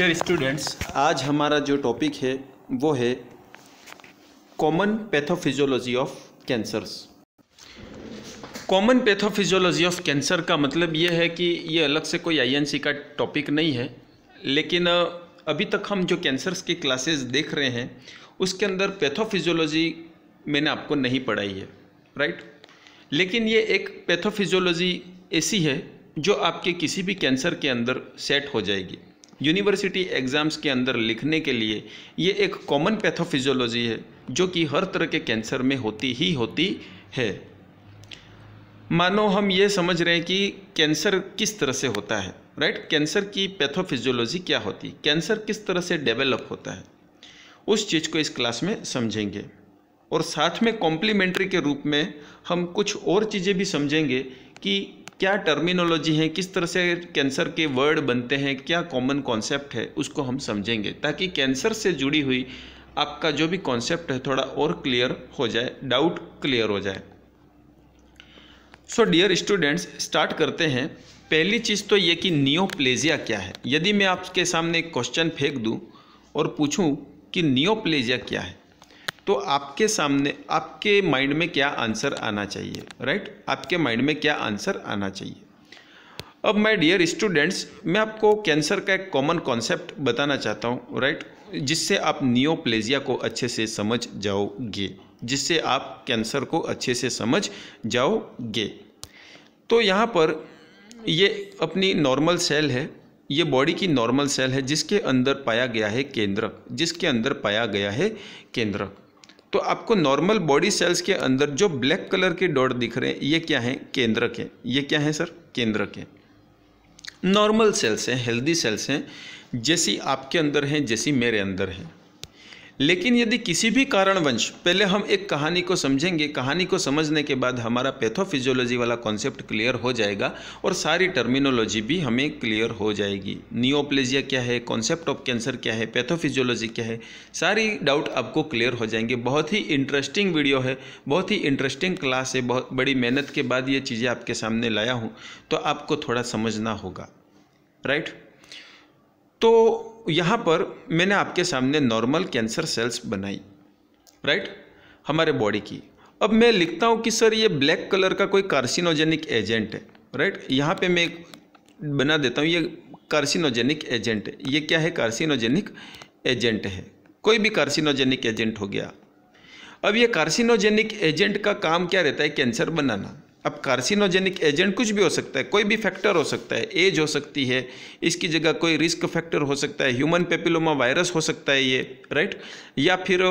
dear students आज हमारा जो टॉपिक है वो है common pathophysiology of cancers common pathophysiology of cancer का मतलब ये है कि ये अलग से कोई आईएनसी का टॉपिक नहीं है लेकिन अभी तक हम जो कैंसर्स के क्लासेस देख रहे हैं उसके अंदर पैथोफिजियोलॉजी मैंने आपको नहीं पढ़ाई है राइट लेकिन ये एक पैथोफिजियोलॉजी ऐसी है जो आपके किसी भी कैंसर के अंदर सेट हो जाएगी यूनिवर्सिटी एग्ज़ाम्स के अंदर लिखने के लिए ये एक कॉमन पैथोफिजियोलॉजी है जो कि हर तरह के कैंसर में होती ही होती है मानो हम ये समझ रहे हैं कि कैंसर किस तरह से होता है राइट कैंसर की पैथोफिजियोलॉजी क्या होती है कैंसर किस तरह से डेवलप होता है उस चीज़ को इस क्लास में समझेंगे और साथ में कॉम्प्लीमेंट्री के रूप में हम कुछ और चीज़ें भी समझेंगे कि क्या टर्मिनोलॉजी है किस तरह से कैंसर के वर्ड बनते हैं क्या कॉमन कॉन्सेप्ट है उसको हम समझेंगे ताकि कैंसर से जुड़ी हुई आपका जो भी कॉन्सेप्ट है थोड़ा और क्लियर हो जाए डाउट क्लियर हो जाए सो डियर स्टूडेंट्स स्टार्ट करते हैं पहली चीज़ तो ये कि नियोप्लेजिया क्या है यदि मैं आपके सामने क्वेश्चन फेंक दूँ और पूछूँ कि नियोप्लेजिया क्या है तो आपके सामने आपके माइंड में क्या आंसर आना चाहिए राइट आपके माइंड में क्या आंसर आना चाहिए अब माय डियर स्टूडेंट्स मैं आपको कैंसर का एक कॉमन कॉन्सेप्ट बताना चाहता हूँ राइट जिससे आप नियोप्लेजिया को अच्छे से समझ जाओगे जिससे आप कैंसर को अच्छे से समझ जाओगे तो यहाँ पर ये अपनी नॉर्मल सेल है ये बॉडी की नॉर्मल सेल है जिसके अंदर पाया गया है केंद्रक जिसके अंदर पाया गया है केंद्रक तो आपको नॉर्मल बॉडी सेल्स के अंदर जो ब्लैक कलर के डॉट दिख रहे हैं ये क्या है केंद्रक के ये क्या है सर केंद्रक के नॉर्मल सेल्स हैं हेल्दी सेल्स हैं जैसी आपके अंदर हैं जैसी मेरे अंदर हैं लेकिन यदि किसी भी कारणवंश पहले हम एक कहानी को समझेंगे कहानी को समझने के बाद हमारा पैथोफिजियोलॉजी वाला कॉन्सेप्ट क्लियर हो जाएगा और सारी टर्मिनोलॉजी भी हमें क्लियर हो जाएगी नियोप्लेजिया क्या है कॉन्सेप्ट ऑफ कैंसर क्या है पैथोफिजियोलॉजी क्या है सारी डाउट आपको क्लियर हो जाएंगे बहुत ही इंटरेस्टिंग वीडियो है बहुत ही इंटरेस्टिंग क्लास है बहुत बड़ी मेहनत के बाद ये चीज़ें आपके सामने लाया हूँ तो आपको थोड़ा समझना होगा राइट तो यहाँ पर मैंने आपके सामने नॉर्मल कैंसर सेल्स बनाई राइट हमारे बॉडी की अब मैं लिखता हूँ कि सर ये ब्लैक कलर का कोई कार्सिनोजेनिक एजेंट है राइट यहाँ पे मैं बना देता हूँ ये कार्सिनोजेनिक एजेंट है ये क्या है कार्सिनोजेनिक एजेंट है कोई भी कार्सिनोजेनिक एजेंट हो गया अब ये कार्सिनोजेनिक एजेंट का काम क्या रहता है कैंसर बनाना अब कार्सिनोजेनिक एजेंट कुछ भी हो सकता है कोई भी फैक्टर हो सकता है एज हो सकती है इसकी जगह कोई रिस्क फैक्टर हो सकता है ह्यूमन पेपिलोमा वायरस हो सकता है ये राइट या फिर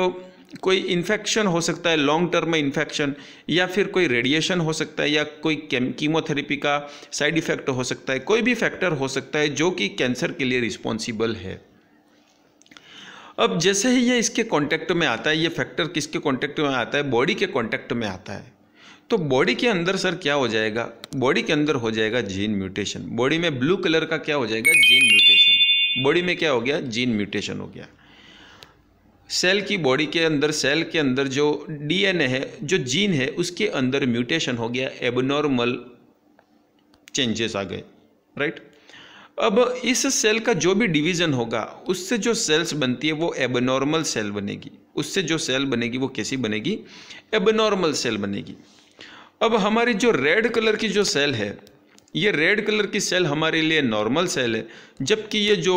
कोई इन्फेक्शन हो सकता है लॉन्ग टर्म में इन्फेक्शन या फिर कोई रेडिएशन हो सकता है या कोई कीमोथेरेपी का साइड इफेक्ट हो सकता है कोई भी फैक्टर हो सकता है जो कि कैंसर के लिए रिस्पॉन्सिबल है अब जैसे ही ये इसके कॉन्टैक्ट में आता है ये फैक्टर किसके कॉन्टैक्ट में आता है बॉडी के कॉन्टैक्ट में आता है तो बॉडी के अंदर सर क्या हो जाएगा बॉडी के अंदर हो जाएगा जीन म्यूटेशन बॉडी में ब्लू कलर का क्या हो जाएगा जीन म्यूटेशन बॉडी में क्या हो गया जीन म्यूटेशन हो गया सेल की बॉडी के अंदर सेल के अंदर जो डीएनए है जो जीन है उसके अंदर म्यूटेशन हो गया एबनॉर्मल चेंजेस आ गए राइट अब इस सेल का जो भी डिवीज़न होगा उससे जो सेल्स बनती है वो एबनॉर्मल सेल बनेगी उससे जो सेल बनेगी वो कैसी बनेगी एबनॉर्मल सेल बनेगी अब हमारी जो रेड कलर की जो सेल है ये रेड कलर की सेल हमारे लिए नॉर्मल सेल है जबकि ये जो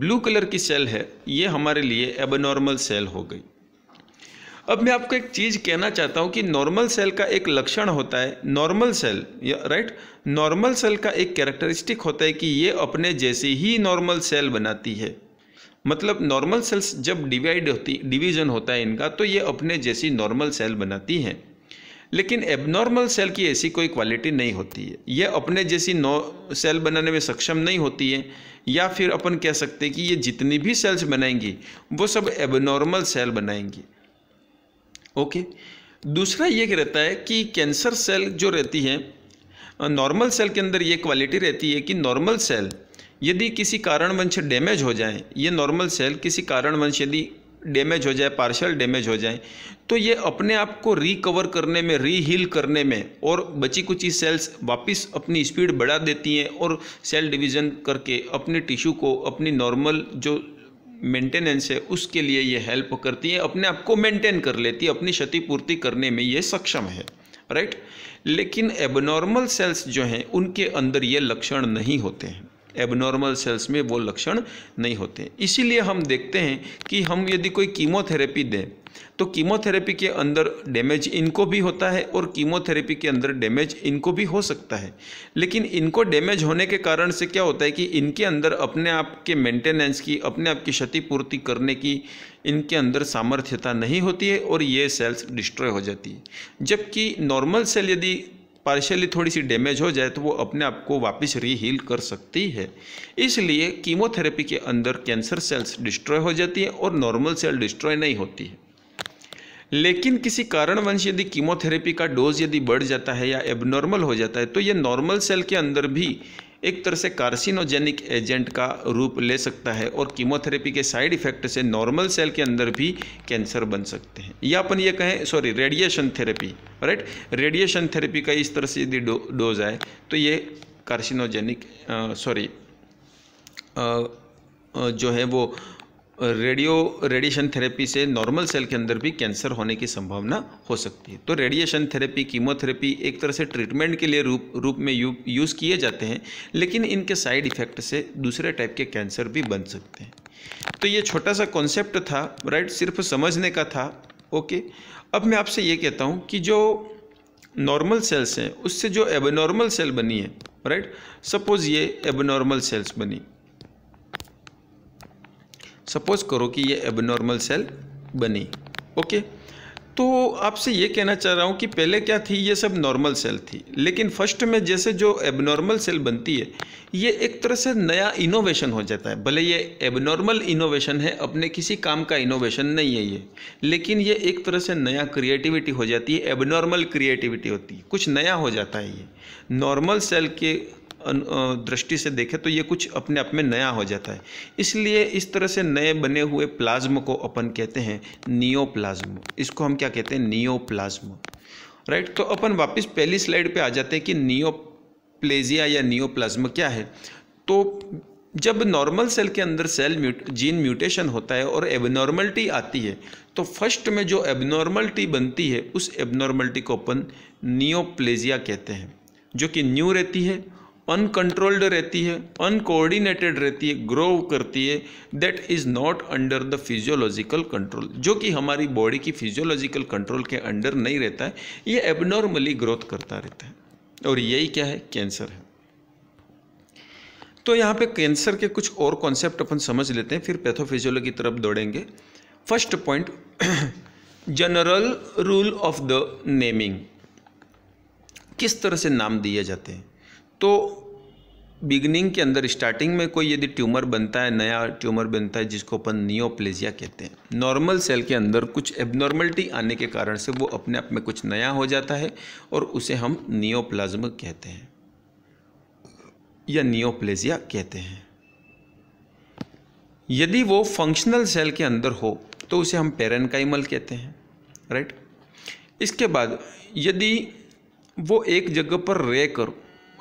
ब्लू कलर की सेल है ये हमारे लिए एबनॉर्मल सेल हो गई अब मैं आपको एक चीज़ कहना चाहता हूँ कि नॉर्मल सेल का एक लक्षण होता है normal cell right normal cell का एक कैरेक्टरिस्टिक होता है कि ये अपने जैसी ही नॉर्मल सेल बनाती है मतलब नॉर्मल सेल्स जब डिवाइड होती डिवीज़न होता है इनका तो ये अपने जैसी नॉर्मल सेल बनाती हैं लेकिन एबनॉर्मल सेल की ऐसी कोई क्वालिटी नहीं होती है यह अपने जैसी नो सेल बनाने में सक्षम नहीं होती है या फिर अपन कह सकते हैं कि ये जितनी भी सेल्स बनाएंगी वो सब एबनॉर्मल सेल बनाएंगी ओके दूसरा ये रहता है कि कैंसर सेल जो रहती है नॉर्मल सेल के अंदर ये क्वालिटी रहती है कि नॉर्मल सेल यदि किसी कारणवंश डैमेज हो जाए ये नॉर्मल सेल किसी कारणवंश यदि डैमेज हो जाए पार्शल डैमेज हो जाए तो ये अपने आप को रिकवर करने में री हील करने में और बची कुची सेल्स वापस अपनी स्पीड बढ़ा देती हैं और सेल डिवीज़न करके अपने टिश्यू को अपनी नॉर्मल जो मेंटेनेंस है उसके लिए ये हेल्प करती है अपने आप को मेंटेन कर लेती है अपनी क्षतिपूर्ति करने में ये सक्षम है राइट लेकिन एबनॉर्मल सेल्स जो हैं उनके अंदर ये लक्षण नहीं होते हैं एबनॉर्मल सेल्स में वो लक्षण नहीं होते इसीलिए हम देखते हैं कि हम यदि कोई कीमोथेरेपी दें तो कीमोथेरेपी के अंदर डैमेज इनको भी होता है और कीमोथेरेपी के अंदर डैमेज इनको भी हो सकता है लेकिन इनको डैमेज होने के कारण से क्या होता है कि इनके अंदर अपने आप के मेंटेनेंस की अपने आप की क्षतिपूर्ति करने की इनके अंदर सामर्थ्यता नहीं होती है और ये सेल्स डिस्ट्रॉय हो जाती है जबकि नॉर्मल सेल यदि पार्शियली थोड़ी सी डैमेज हो जाए तो वो अपने आप को वापस रीहील कर सकती है इसलिए कीमोथेरेपी के अंदर कैंसर सेल्स डिस्ट्रॉय हो जाती है और नॉर्मल सेल डिस्ट्रॉय नहीं होती है लेकिन किसी कारणवंश यदि कीमोथेरेपी का डोज यदि बढ़ जाता है या एबनॉर्मल हो जाता है तो ये नॉर्मल सेल के अंदर भी एक तरह से कार्सिनोजेनिक एजेंट का रूप ले सकता है और कीमोथेरेपी के साइड इफेक्ट से नॉर्मल सेल के अंदर भी कैंसर बन सकते हैं या अपन ये कहें sorry radiation therapy right radiation therapy का इस तरह से यदि डो, डोज आए तो ये कार्सिनोजेनिक सॉरी जो है वो रेडियो रेडिएशन थेरेपी से नॉर्मल सेल के अंदर भी कैंसर होने की संभावना हो सकती है तो रेडिएशन थेरेपी कीमोथेरेपी एक तरह से ट्रीटमेंट के लिए रूप रूप में यू, यूज़ किए जाते हैं लेकिन इनके साइड इफ़ेक्ट से दूसरे टाइप के कैंसर भी बन सकते हैं तो ये छोटा सा कॉन्सेप्ट था राइट सिर्फ समझने का था ओके अब मैं आपसे ये कहता हूँ कि जो नॉर्मल सेल्स हैं उससे जो एबनॉर्मल सेल बनी है राइट सपोज़ ये एबनॉर्मल सेल्स बनी सपोज करो कि ये एबनॉर्मल सेल बनी ओके तो आपसे ये कहना चाह रहा हूँ कि पहले क्या थी ये सब नॉर्मल सेल थी लेकिन फर्स्ट में जैसे जो एबनॉर्मल सेल बनती है ये एक तरह से नया इनोवेशन हो जाता है भले ये एबनॉर्मल इनोवेशन है अपने किसी काम का इनोवेशन नहीं है ये लेकिन ये एक तरह से नया क्रिएटिविटी हो जाती है एबनॉर्मल क्रिएटिविटी होती है कुछ नया हो जाता है ये नॉर्मल सेल के दृष्टि से देखें तो ये कुछ अपने आप में नया हो जाता है इसलिए इस तरह से नए बने हुए प्लाज्म को अपन कहते हैं नियो प्लाज्म इसको हम क्या कहते हैं नियो प्लाज्म राइट तो अपन वापस पहली स्लाइड पे आ जाते हैं कि नियोप्लेजिया या प्लाज्म क्या है तो जब नॉर्मल सेल के अंदर सेल म्यूट जीन म्यूटेशन होता है और एबनॉर्मलिटी आती है तो फर्स्ट में जो एबनॉर्मलिटी बनती है उस एबनॉर्मलिटी को अपन नियोप्लेजिया कहते हैं जो कि न्यू रहती है अनकंट्रोल्ड रहती है अनकोऑर्डिनेटेड रहती है ग्रो करती है that is not under the physiological control जो कि हमारी बॉडी की फिजियोलॉजिकल कंट्रोल के अंडर नहीं रहता है ये एबनॉर्मली ग्रोथ करता रहता है और यही क्या है कैंसर है तो यहाँ पे कैंसर के कुछ और कॉन्सेप्ट अपन समझ लेते हैं फिर पैथोफिजियोलॉजी की तरफ दौड़ेंगे first point general rule of the naming किस तरह से नाम दिए जाते हैं तो बिगनिंग के अंदर स्टार्टिंग में कोई यदि ट्यूमर बनता है नया ट्यूमर बनता है जिसको अपन नियोप्लेजिया कहते हैं नॉर्मल सेल के अंदर कुछ एबनॉर्मलिटी आने के कारण से वो अपने आप में कुछ नया हो जाता है और उसे हम नियोप्लाज्म कहते हैं या नियोप्लेजिया कहते हैं यदि वो फंक्शनल सेल के अंदर हो तो उसे हम पेरेनकाइमल कहते हैं राइट इसके बाद यदि वो एक जगह पर रह कर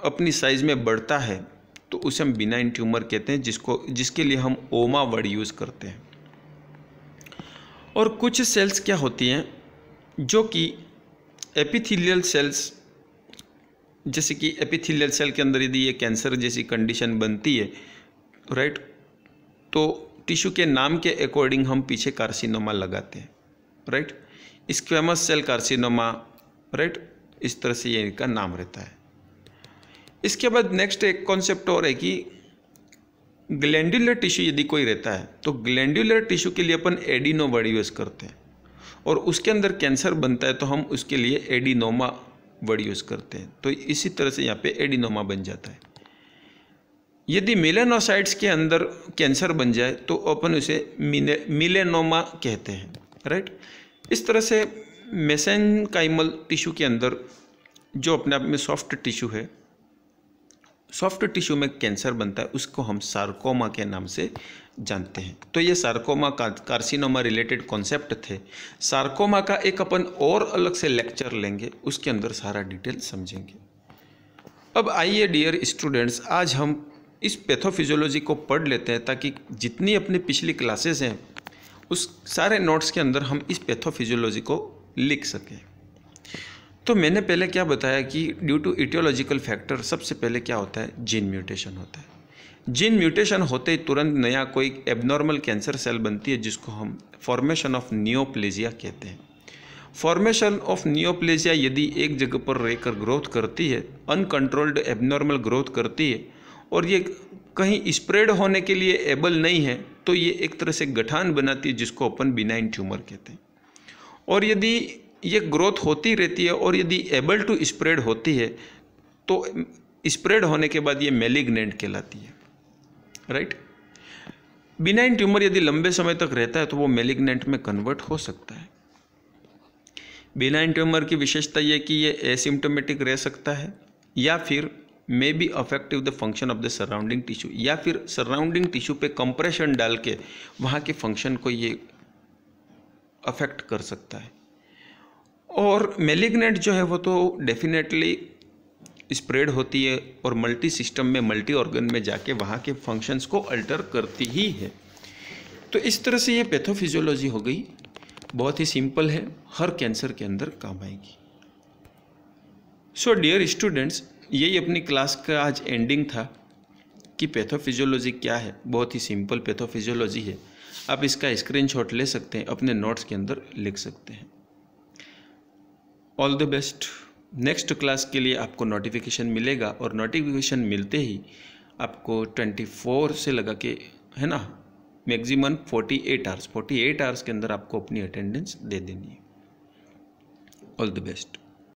अपनी साइज़ में बढ़ता है तो उसे हम बिनाइन ट्यूमर कहते हैं जिसको जिसके लिए हम ओमा वर्ड यूज़ करते हैं और कुछ सेल्स क्या होती हैं जो कि एपिथेलियल सेल्स जैसे कि एपिथेलियल सेल के अंदर यदि ये कैंसर जैसी कंडीशन बनती है राइट तो टिश्यू के नाम के अकॉर्डिंग हम पीछे कार्सिनोमा लगाते हैं right squamous cell carcinoma right इस तरह से ये इनका नाम रहता है इसके बाद नेक्स्ट एक कॉन्सेप्ट और है कि ग्लैंडुलर टिश्यू यदि कोई रहता है तो ग्लैंडुलर टिश्यू के लिए अपन एडिनोवर्ड यूज़ करते हैं और उसके अंदर कैंसर बनता है तो हम उसके लिए एडिनोमा वर्ड यूज़ करते हैं तो इसी तरह से यहाँ पे एडिनोमा बन जाता है यदि मिलेनोसाइट्स के अंदर कैंसर बन जाए तो अपन उसे मिलेनोमा कहते हैं राइट इस तरह से मेसेनकाइमल टिश्यू के अंदर जो अपने आप में सॉफ्ट टिश्यू है सॉफ्ट टिश्यू में कैंसर बनता है उसको हम सार्कोमा के नाम से जानते हैं तो ये सार्कोमा का कार्सिनोमा रिलेटेड कॉन्सेप्ट थे सार्कोमा का एक अपन और अलग से लेक्चर लेंगे उसके अंदर सारा डिटेल समझेंगे अब आइए डियर स्टूडेंट्स आज हम इस पैथोफिजियोलॉजी को पढ़ लेते हैं ताकि जितनी अपनी पिछली क्लासेस हैं उस सारे नोट्स के अंदर हम इस पैथोफिजियोलॉजी को लिख सकें तो मैंने पहले क्या बताया कि ड्यू टू इटियोलॉजिकल फैक्टर सबसे पहले क्या होता है जीन म्यूटेशन होता है जीन म्यूटेशन होते ही तुरंत नया कोई एबनॉर्मल कैंसर सेल बनती है जिसको हम फॉर्मेशन ऑफ नियोप्लेजिया कहते हैं फॉर्मेशन ऑफ नियोप्लेजिया यदि एक जगह पर रहकर ग्रोथ करती है अनकंट्रोल्ड एबनॉर्मल ग्रोथ करती है और ये कहीं स्प्रेड होने के लिए एबल नहीं है तो ये एक तरह से गठान बनाती है जिसको अपन बिनाइन ट्यूमर कहते हैं और यदि ये ग्रोथ होती रहती है और यदि एबल टू स्प्रेड होती है तो स्प्रेड होने के बाद ये मेलिग्नेंट कहलाती है राइट बिनाइन ट्यूमर यदि लंबे समय तक रहता है तो वो मेलिग्नेंट में कन्वर्ट हो सकता है बिनाइन ट्यूमर की विशेषता यह कि ये एसिम्टोमेटिक रह सकता है या फिर may be affective the function of the surrounding tissue या फिर सराउंडिंग टिश्यू पे कंप्रेशन डाल के वहाँ के फंक्शन को ये अफेक्ट कर सकता है और मेलिग्नेंट जो है वो तो डेफिनेटली स्प्रेड होती है और मल्टी सिस्टम में मल्टी ऑर्गन में जाके वहाँ के फंक्शंस को अल्टर करती ही है तो इस तरह से ये पैथोफिजियोलॉजी हो गई बहुत ही सिंपल है हर कैंसर के अंदर काम आएगी सो डियर स्टूडेंट्स यही अपनी क्लास का आज एंडिंग था कि पैथोफिजियोलॉजी क्या है बहुत ही सिंपल पैथोफिजियोलॉजी है आप इसका स्क्रीनशॉट ले सकते हैं अपने नोट्स के अंदर लिख सकते हैं all the best next class के लिए आपको नोटिफिकेशन मिलेगा और नोटिफिकेशन मिलते ही आपको 24 से लगा के है ना मैक्सिमम 48 आवर्स फोर्टी आवर्स के अंदर आपको अपनी अटेंडेंस दे देनी है ऑल द बेस्ट